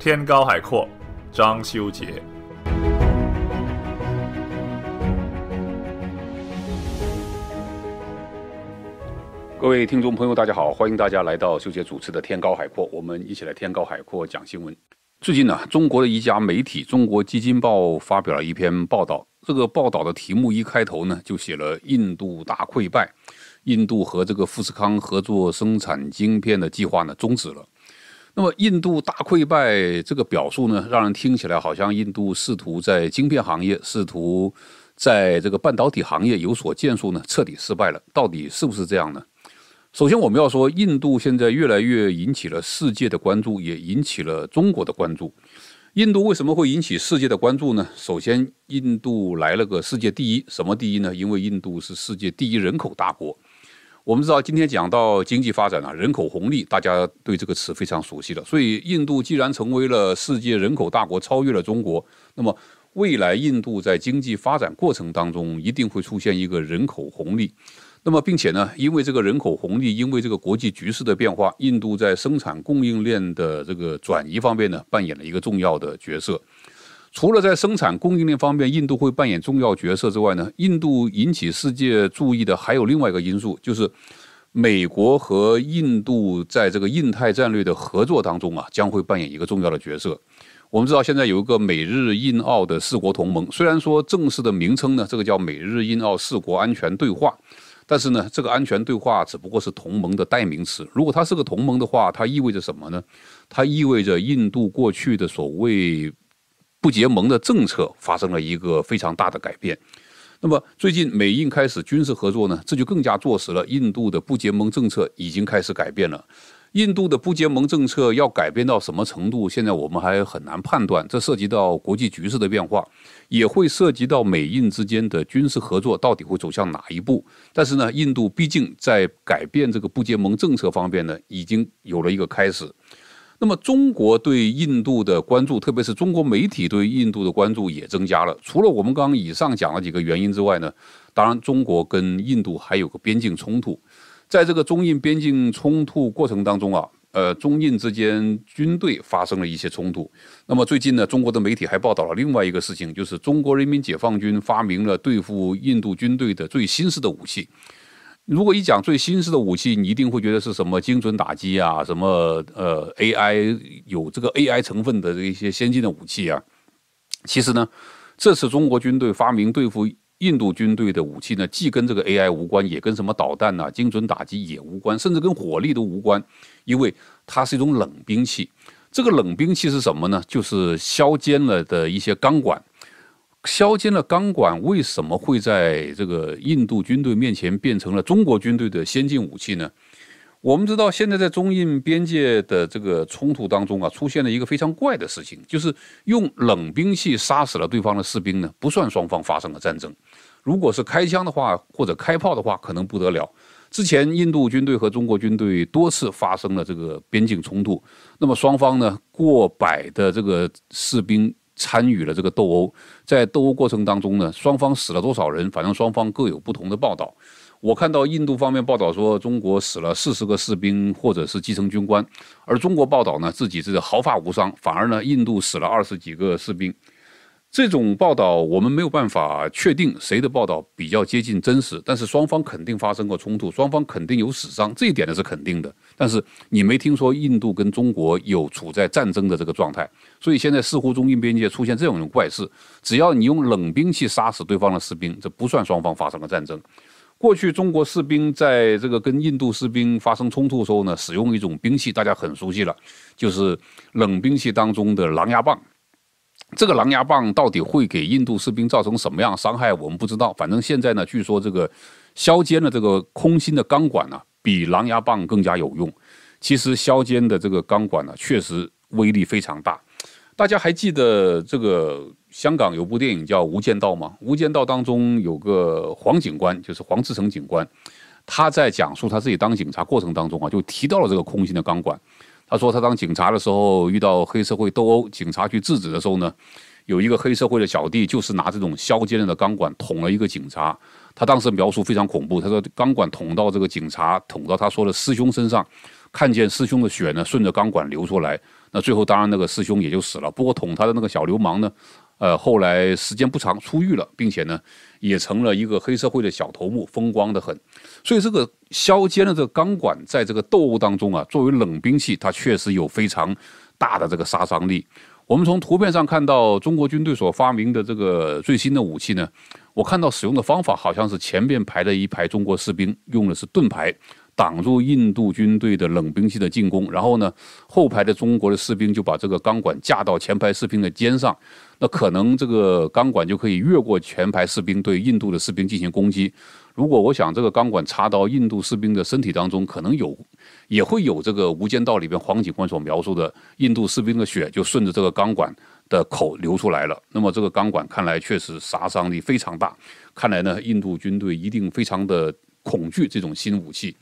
天高海阔，张修杰。各位听众朋友，大家好，欢迎大家来到修杰主持的《天高海阔》，我们一起来《天高海阔》讲新闻。最近呢，中国的一家媒体《中国基金报》发表了一篇报道，这个报道的题目一开头呢，就写了“印度大溃败”，印度和这个富士康合作生产晶片的计划呢，终止了。那么，印度大溃败这个表述呢，让人听起来好像印度试图在晶片行业、试图在这个半导体行业有所建树呢，彻底失败了。到底是不是这样呢？首先，我们要说，印度现在越来越引起了世界的关注，也引起了中国的关注。印度为什么会引起世界的关注呢？首先，印度来了个世界第一，什么第一呢？因为印度是世界第一人口大国。我们知道今天讲到经济发展啊，人口红利，大家对这个词非常熟悉了。所以，印度既然成为了世界人口大国，超越了中国，那么未来印度在经济发展过程当中一定会出现一个人口红利。那么，并且呢，因为这个人口红利，因为这个国际局势的变化，印度在生产供应链的这个转移方面呢，扮演了一个重要的角色。除了在生产供应链方面，印度会扮演重要角色之外呢，印度引起世界注意的还有另外一个因素，就是美国和印度在这个印太战略的合作当中啊，将会扮演一个重要的角色。我们知道，现在有一个美日印澳的四国同盟，虽然说正式的名称呢，这个叫美日印澳四国安全对话，但是呢，这个安全对话只不过是同盟的代名词。如果它是个同盟的话，它意味着什么呢？它意味着印度过去的所谓。不结盟的政策发生了一个非常大的改变。那么最近美印开始军事合作呢，这就更加坐实了印度的不结盟政策已经开始改变了。印度的不结盟政策要改变到什么程度，现在我们还很难判断。这涉及到国际局势的变化，也会涉及到美印之间的军事合作到底会走向哪一步。但是呢，印度毕竟在改变这个不结盟政策方面呢，已经有了一个开始。那么，中国对印度的关注，特别是中国媒体对印度的关注也增加了。除了我们刚刚以上讲了几个原因之外呢，当然，中国跟印度还有个边境冲突，在这个中印边境冲突过程当中啊，呃，中印之间军队发生了一些冲突。那么最近呢，中国的媒体还报道了另外一个事情，就是中国人民解放军发明了对付印度军队的最新式的武器。如果一讲最新式的武器，你一定会觉得是什么精准打击啊，什么呃 AI 有这个 AI 成分的这一些先进的武器啊。其实呢，这次中国军队发明对付印度军队的武器呢，既跟这个 AI 无关，也跟什么导弹呐、精准打击也无关，甚至跟火力都无关，因为它是一种冷兵器。这个冷兵器是什么呢？就是削尖了的一些钢管。削尖了钢管为什么会在这个印度军队面前变成了中国军队的先进武器呢？我们知道，现在在中印边界的这个冲突当中啊，出现了一个非常怪的事情，就是用冷兵器杀死了对方的士兵呢，不算双方发生了战争。如果是开枪的话，或者开炮的话，可能不得了。之前印度军队和中国军队多次发生了这个边境冲突，那么双方呢，过百的这个士兵。参与了这个斗殴，在斗殴过程当中呢，双方死了多少人？反正双方各有不同的报道。我看到印度方面报道说，中国死了四十个士兵或者是基层军官，而中国报道呢自己是毫发无伤，反而呢印度死了二十几个士兵。这种报道我们没有办法确定谁的报道比较接近真实，但是双方肯定发生过冲突，双方肯定有死伤，这一点呢是肯定的。但是你没听说印度跟中国有处在战争的这个状态，所以现在似乎中印边界出现这种怪事，只要你用冷兵器杀死对方的士兵，这不算双方发生了战争。过去中国士兵在这个跟印度士兵发生冲突的时候呢，使用一种兵器，大家很熟悉了，就是冷兵器当中的狼牙棒。这个狼牙棒到底会给印度士兵造成什么样伤害，我们不知道。反正现在呢，据说这个削尖的这个空心的钢管呢，比狼牙棒更加有用。其实削尖的这个钢管呢，确实威力非常大。大家还记得这个香港有部电影叫《无间道》吗？《无间道》当中有个黄警官，就是黄志成警官，他在讲述他自己当警察过程当中啊，就提到了这个空心的钢管。他说，他当警察的时候遇到黑社会斗殴，警察去制止的时候呢，有一个黑社会的小弟就是拿这种削尖了的钢管捅了一个警察。他当时描述非常恐怖，他说钢管捅到这个警察，捅到他说的师兄身上，看见师兄的血呢顺着钢管流出来。那最后当然那个师兄也就死了。不过捅他的那个小流氓呢？呃，后来时间不长，出狱了，并且呢，也成了一个黑社会的小头目，风光的很。所以这个削尖的这个钢管，在这个斗殴当中啊，作为冷兵器，它确实有非常大的这个杀伤力。我们从图片上看到，中国军队所发明的这个最新的武器呢，我看到使用的方法好像是前面排了一排中国士兵，用的是盾牌。挡住印度军队的冷兵器的进攻，然后呢，后排的中国的士兵就把这个钢管架到前排士兵的肩上，那可能这个钢管就可以越过前排士兵对印度的士兵进行攻击。如果我想这个钢管插到印度士兵的身体当中，可能有，也会有这个《无间道》里边黄警官所描述的印度士兵的血就顺着这个钢管的口流出来了。那么这个钢管看来确实杀伤力非常大，看来呢，印度军队一定非常的恐惧这种新武器。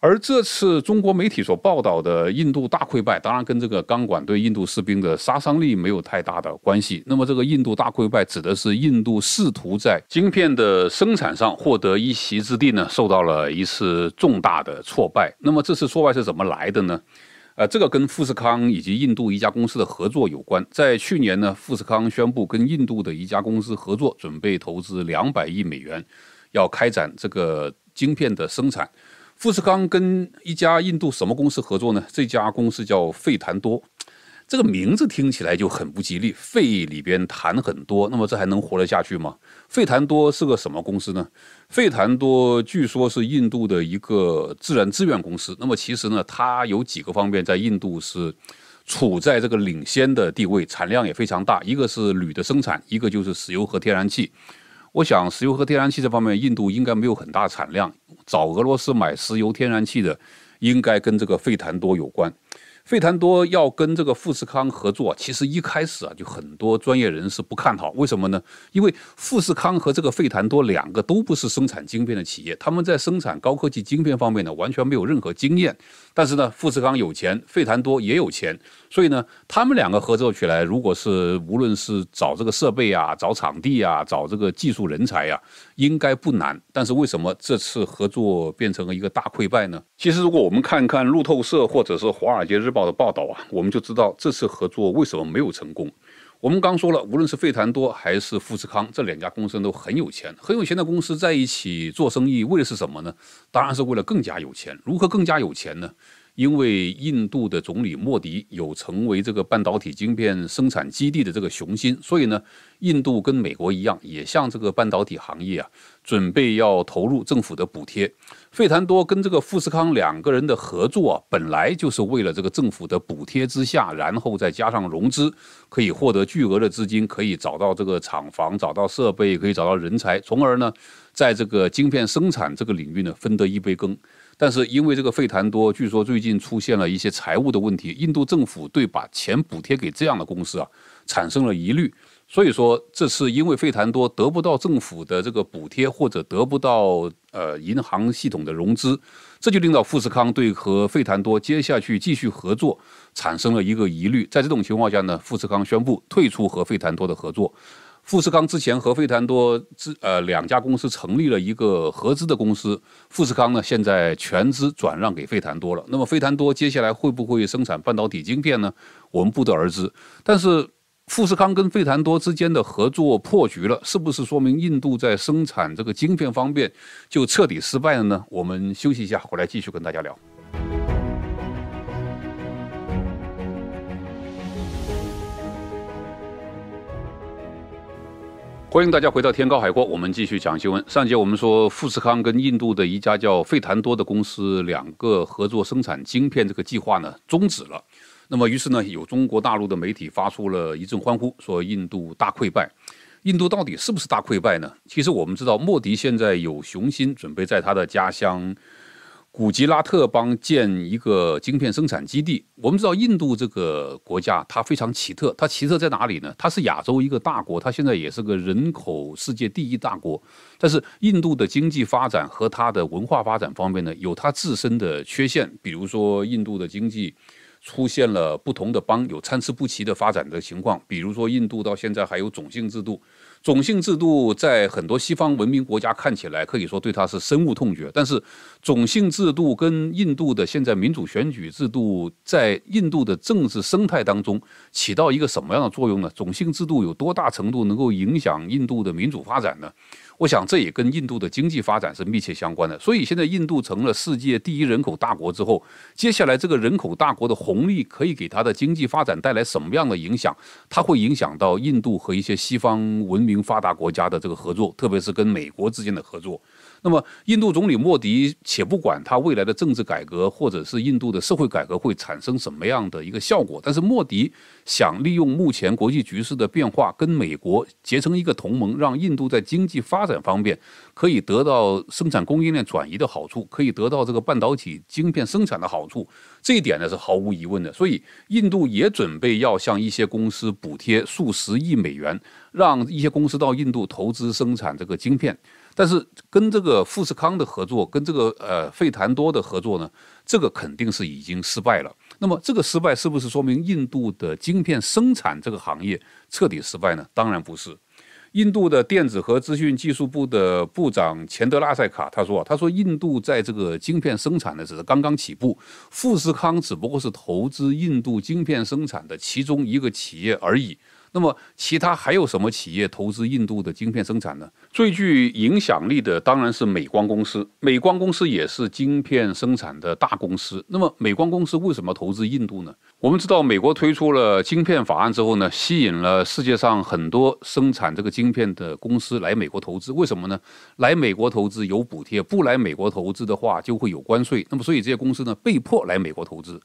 而这次中国媒体所报道的印度大溃败，当然跟这个钢管对印度士兵的杀伤力没有太大的关系。那么，这个印度大溃败指的是印度试图在晶片的生产上获得一席之地呢，受到了一次重大的挫败。那么，这次挫败是怎么来的呢？呃，这个跟富士康以及印度一家公司的合作有关。在去年呢，富士康宣布跟印度的一家公司合作，准备投资两百亿美元，要开展这个晶片的生产。富士康跟一家印度什么公司合作呢？这家公司叫费痰多，这个名字听起来就很不吉利，肺里边痰很多，那么这还能活得下去吗？费痰多是个什么公司呢？费痰多据说是印度的一个自然资源公司。那么其实呢，它有几个方面在印度是处在这个领先的地位，产量也非常大。一个是铝的生产，一个就是石油和天然气。我想，石油和天然气这方面，印度应该没有很大产量。找俄罗斯买石油、天然气的，应该跟这个费坦多有关。费坦多要跟这个富士康合作，其实一开始啊就很多专业人士不看好，为什么呢？因为富士康和这个费坦多两个都不是生产晶片的企业，他们在生产高科技晶片方面呢完全没有任何经验。但是呢，富士康有钱，费坦多也有钱，所以呢，他们两个合作起来，如果是无论是找这个设备啊、找场地啊、找这个技术人才呀，应该不难。但是为什么这次合作变成了一个大溃败呢？其实如果我们看看路透社或者是华尔街日报，报的报道啊，我们就知道这次合作为什么没有成功。我们刚说了，无论是费坦多还是富士康这两家公司都很有钱，很有钱的公司在一起做生意，为的是什么呢？当然是为了更加有钱。如何更加有钱呢？因为印度的总理莫迪有成为这个半导体晶片生产基地的这个雄心，所以呢，印度跟美国一样，也向这个半导体行业啊。准备要投入政府的补贴，费坦多跟这个富士康两个人的合作啊，本来就是为了这个政府的补贴之下，然后再加上融资，可以获得巨额的资金，可以找到这个厂房，找到设备，可以找到人才，从而呢，在这个晶片生产这个领域呢分得一杯羹。但是因为这个费坦多据说最近出现了一些财务的问题，印度政府对把钱补贴给这样的公司啊，产生了疑虑。所以说，这次因为费坦多得不到政府的这个补贴，或者得不到呃银行系统的融资，这就令到富士康对和费坦多接下去继续合作产生了一个疑虑。在这种情况下呢，富士康宣布退出和费坦多的合作。富士康之前和费坦多之呃两家公司成立了一个合资的公司，富士康呢现在全资转让给费坦多了。那么费坦多接下来会不会生产半导体晶片呢？我们不得而知。但是。富士康跟费坦多之间的合作破局了，是不是说明印度在生产这个晶片方面就彻底失败了呢？我们休息一下，回来继续跟大家聊。欢迎大家回到天高海阔，我们继续讲新闻。上节我们说，富士康跟印度的一家叫费坦多的公司两个合作生产晶片这个计划呢终止了。那么，于是呢，有中国大陆的媒体发出了一阵欢呼，说印度大溃败。印度到底是不是大溃败呢？其实我们知道，莫迪现在有雄心，准备在他的家乡古吉拉特邦建一个晶片生产基地。我们知道，印度这个国家它非常奇特，它奇特在哪里呢？它是亚洲一个大国，它现在也是个人口世界第一大国。但是，印度的经济发展和它的文化发展方面呢，有它自身的缺陷，比如说印度的经济。出现了不同的邦，有参差不齐的发展的情况。比如说，印度到现在还有种姓制度，种姓制度在很多西方文明国家看起来，可以说对它是深恶痛绝。但是。种姓制度跟印度的现在民主选举制度，在印度的政治生态当中起到一个什么样的作用呢？种姓制度有多大程度能够影响印度的民主发展呢？我想这也跟印度的经济发展是密切相关的。所以现在印度成了世界第一人口大国之后，接下来这个人口大国的红利可以给它的经济发展带来什么样的影响？它会影响到印度和一些西方文明发达国家的这个合作，特别是跟美国之间的合作。那么，印度总理莫迪，且不管他未来的政治改革或者是印度的社会改革会产生什么样的一个效果，但是莫迪想利用目前国际局势的变化，跟美国结成一个同盟，让印度在经济发展方面可以得到生产供应链转移的好处，可以得到这个半导体晶片生产的好处。这一点呢是毫无疑问的。所以，印度也准备要向一些公司补贴数十亿美元，让一些公司到印度投资生产这个晶片。但是跟这个富士康的合作，跟这个呃费坦多的合作呢，这个肯定是已经失败了。那么这个失败是不是说明印度的晶片生产这个行业彻底失败呢？当然不是。印度的电子和资讯技术部的部长钱德拉塞卡他说：“他说印度在这个晶片生产呢只是刚刚起步，富士康只不过是投资印度晶片生产的其中一个企业而已。”那么，其他还有什么企业投资印度的晶片生产呢？最具影响力的当然是美光公司。美光公司也是晶片生产的大公司。那么，美光公司为什么投资印度呢？我们知道，美国推出了晶片法案之后呢，吸引了世界上很多生产这个晶片的公司来美国投资。为什么呢？来美国投资有补贴，不来美国投资的话就会有关税。那么，所以这些公司呢，被迫来美国投资。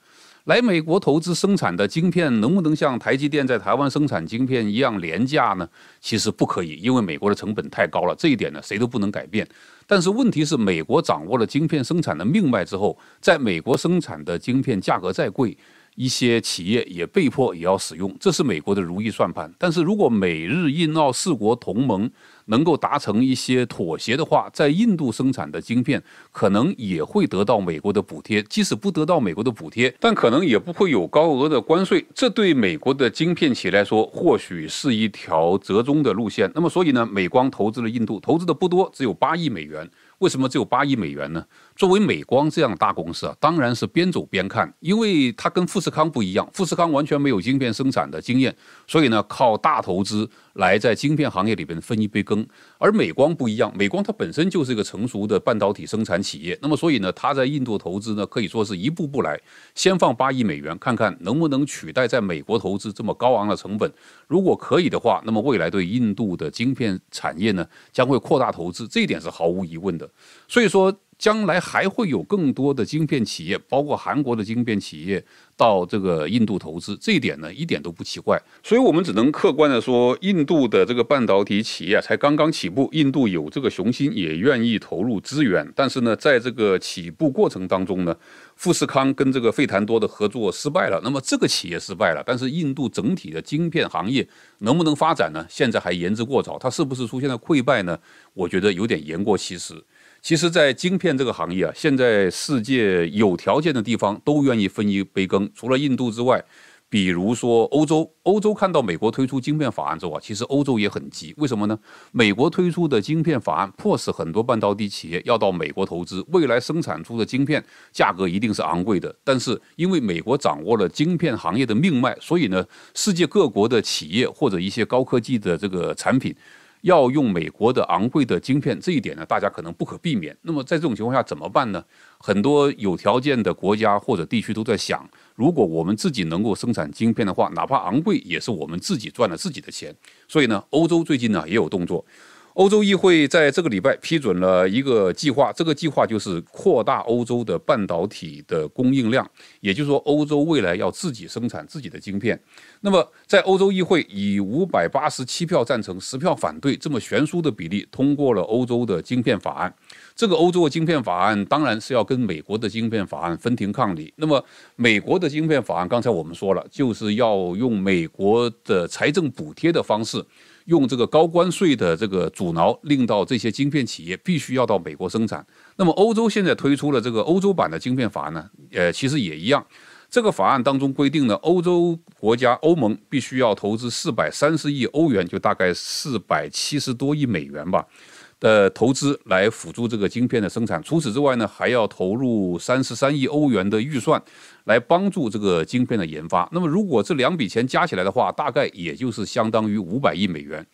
来美国投资生产的晶片能不能像台积电在台湾生产晶片一样廉价呢？其实不可以，因为美国的成本太高了。这一点呢，谁都不能改变。但是问题是，美国掌握了晶片生产的命脉之后，在美国生产的晶片价格再贵，一些企业也被迫也要使用，这是美国的如意算盘。但是如果美日印澳四国同盟，能够达成一些妥协的话，在印度生产的晶片可能也会得到美国的补贴。即使不得到美国的补贴，但可能也不会有高额的关税。这对美国的晶片企业来说，或许是一条折中的路线。那么，所以呢，美光投资了印度，投资的不多，只有八亿美元。为什么只有八亿美元呢？作为美光这样大公司啊，当然是边走边看，因为它跟富士康不一样。富士康完全没有晶片生产的经验，所以呢，靠大投资来在晶片行业里边分一杯羹。而美光不一样，美光它本身就是一个成熟的半导体生产企业，那么所以呢，它在印度投资呢，可以说是一步步来，先放八亿美元，看看能不能取代在美国投资这么高昂的成本。如果可以的话，那么未来对印度的晶片产业呢，将会扩大投资，这一点是毫无疑问的。所以说。将来还会有更多的晶片企业，包括韩国的晶片企业，到这个印度投资，这一点呢一点都不奇怪。所以，我们只能客观的说，印度的这个半导体企业才刚刚起步。印度有这个雄心，也愿意投入资源，但是呢，在这个起步过程当中呢，富士康跟这个费坦多的合作失败了，那么这个企业失败了。但是，印度整体的晶片行业能不能发展呢？现在还言之过早。它是不是出现了溃败呢？我觉得有点言过其实。其实，在晶片这个行业啊，现在世界有条件的地方都愿意分一杯羹。除了印度之外，比如说欧洲，欧洲看到美国推出晶片法案之后啊，其实欧洲也很急。为什么呢？美国推出的晶片法案迫使很多半导体企业要到美国投资，未来生产出的晶片价格一定是昂贵的。但是因为美国掌握了晶片行业的命脉，所以呢，世界各国的企业或者一些高科技的这个产品。要用美国的昂贵的晶片，这一点呢，大家可能不可避免。那么在这种情况下怎么办呢？很多有条件的国家或者地区都在想，如果我们自己能够生产晶片的话，哪怕昂贵，也是我们自己赚了自己的钱。所以呢，欧洲最近呢也有动作。欧洲议会在这个礼拜批准了一个计划，这个计划就是扩大欧洲的半导体的供应量，也就是说，欧洲未来要自己生产自己的晶片。那么，在欧洲议会以五百八十七票赞成、十票反对这么悬殊的比例通过了欧洲的晶片法案。这个欧洲的晶片法案当然是要跟美国的晶片法案分庭抗礼。那么，美国的晶片法案刚才我们说了，就是要用美国的财政补贴的方式。用这个高关税的这个阻挠，令到这些晶片企业必须要到美国生产。那么欧洲现在推出了这个欧洲版的晶片法呢？呃，其实也一样。这个法案当中规定呢，欧洲国家欧盟必须要投资四百三十亿欧元，就大概四百七十多亿美元吧。呃，投资来辅助这个晶片的生产。除此之外呢，还要投入三十三亿欧元的预算，来帮助这个晶片的研发。那么，如果这两笔钱加起来的话，大概也就是相当于五百亿美元。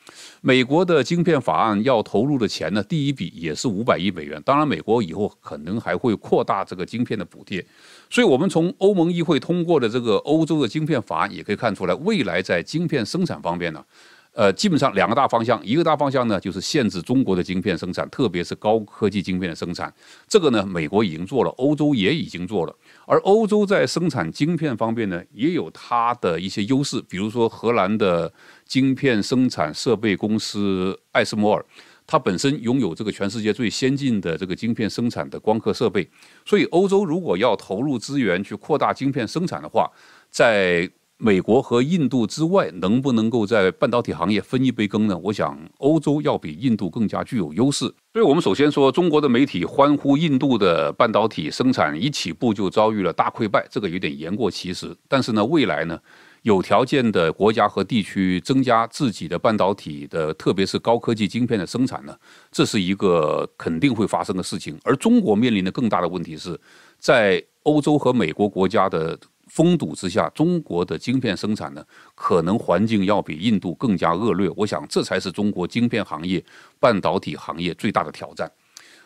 美国的晶片法案要投入的钱呢，第一笔也是五百亿美元。当然，美国以后可能还会扩大这个晶片的补贴。所以，我们从欧盟议会通过的这个欧洲的晶片法案，也可以看出来，未来在晶片生产方面呢。呃，基本上两个大方向，一个大方向呢，就是限制中国的晶片生产，特别是高科技晶片的生产。这个呢，美国已经做了，欧洲也已经做了。而欧洲在生产晶片方面呢，也有它的一些优势，比如说荷兰的晶片生产设备公司爱斯摩尔，它本身拥有这个全世界最先进的这个晶片生产的光刻设备。所以，欧洲如果要投入资源去扩大晶片生产的话，在美国和印度之外，能不能够在半导体行业分一杯羹呢？我想，欧洲要比印度更加具有优势。所以，我们首先说，中国的媒体欢呼印度的半导体生产一起步就遭遇了大溃败，这个有点言过其实。但是呢，未来呢，有条件的国家和地区增加自己的半导体的，特别是高科技晶片的生产呢，这是一个肯定会发生的事情。而中国面临的更大的问题是在欧洲和美国国家的。封堵之下，中国的晶片生产呢，可能环境要比印度更加恶劣。我想，这才是中国晶片行业、半导体行业最大的挑战。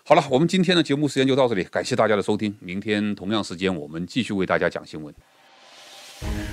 好了，我们今天的节目时间就到这里，感谢大家的收听。明天同样时间，我们继续为大家讲新闻。